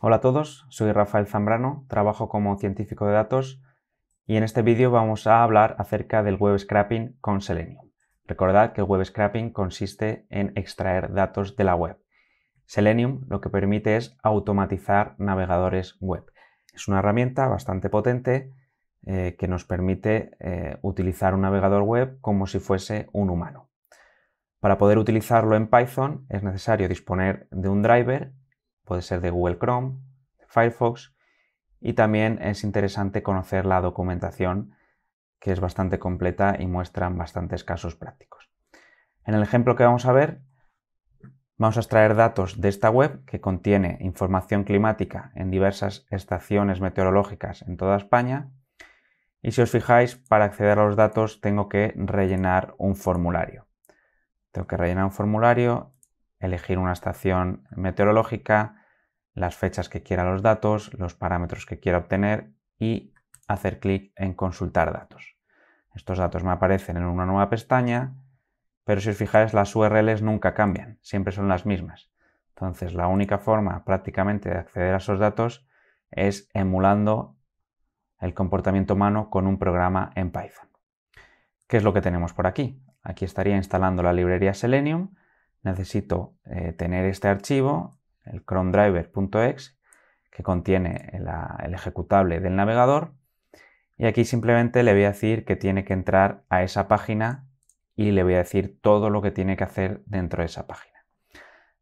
Hola a todos, soy Rafael Zambrano, trabajo como científico de datos y en este vídeo vamos a hablar acerca del web scrapping con Selenium. Recordad que el web scrapping consiste en extraer datos de la web. Selenium lo que permite es automatizar navegadores web. Es una herramienta bastante potente eh, que nos permite eh, utilizar un navegador web como si fuese un humano. Para poder utilizarlo en Python es necesario disponer de un driver puede ser de Google Chrome, de Firefox, y también es interesante conocer la documentación que es bastante completa y muestran bastantes casos prácticos. En el ejemplo que vamos a ver, vamos a extraer datos de esta web que contiene información climática en diversas estaciones meteorológicas en toda España. Y si os fijáis, para acceder a los datos tengo que rellenar un formulario. Tengo que rellenar un formulario, elegir una estación meteorológica, las fechas que quiera los datos, los parámetros que quiera obtener y hacer clic en consultar datos. Estos datos me aparecen en una nueva pestaña, pero si os fijáis las URLs nunca cambian, siempre son las mismas. Entonces la única forma prácticamente de acceder a esos datos es emulando el comportamiento humano con un programa en Python. ¿Qué es lo que tenemos por aquí? Aquí estaría instalando la librería Selenium. Necesito eh, tener este archivo el Chrome que contiene el ejecutable del navegador. Y aquí simplemente le voy a decir que tiene que entrar a esa página y le voy a decir todo lo que tiene que hacer dentro de esa página.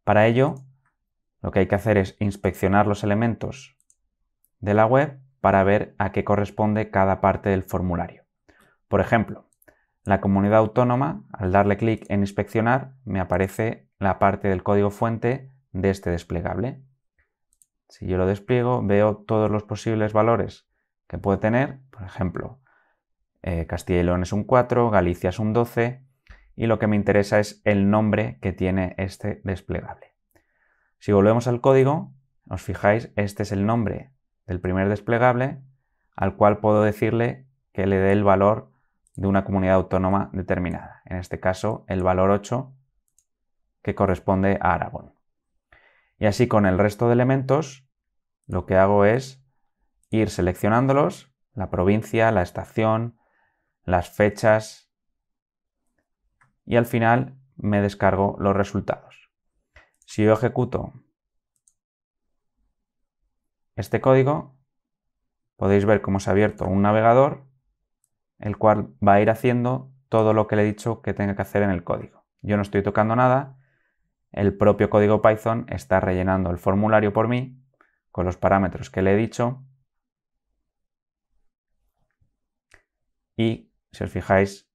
Para ello, lo que hay que hacer es inspeccionar los elementos de la web para ver a qué corresponde cada parte del formulario. Por ejemplo, la comunidad autónoma, al darle clic en inspeccionar, me aparece la parte del código fuente de este desplegable. Si yo lo despliego, veo todos los posibles valores que puede tener, por ejemplo, eh, Castellón es un 4, Galicia es un 12, y lo que me interesa es el nombre que tiene este desplegable. Si volvemos al código, os fijáis, este es el nombre del primer desplegable al cual puedo decirle que le dé el valor de una comunidad autónoma determinada, en este caso el valor 8 que corresponde a Aragón. Y así con el resto de elementos, lo que hago es ir seleccionándolos, la provincia, la estación, las fechas, y al final me descargo los resultados. Si yo ejecuto este código, podéis ver cómo se ha abierto un navegador, el cual va a ir haciendo todo lo que le he dicho que tenga que hacer en el código. Yo no estoy tocando nada, el propio código Python está rellenando el formulario por mí con los parámetros que le he dicho. Y si os fijáis,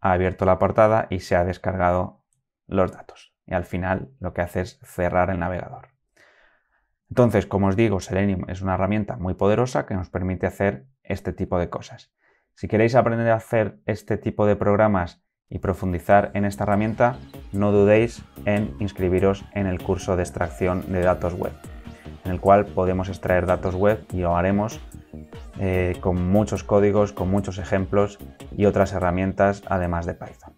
ha abierto la portada y se ha descargado los datos. Y al final lo que hace es cerrar el navegador. Entonces, como os digo, Selenium es una herramienta muy poderosa que nos permite hacer este tipo de cosas. Si queréis aprender a hacer este tipo de programas y profundizar en esta herramienta, no dudéis en inscribiros en el curso de extracción de datos web, en el cual podemos extraer datos web y lo haremos eh, con muchos códigos, con muchos ejemplos y otras herramientas además de Python.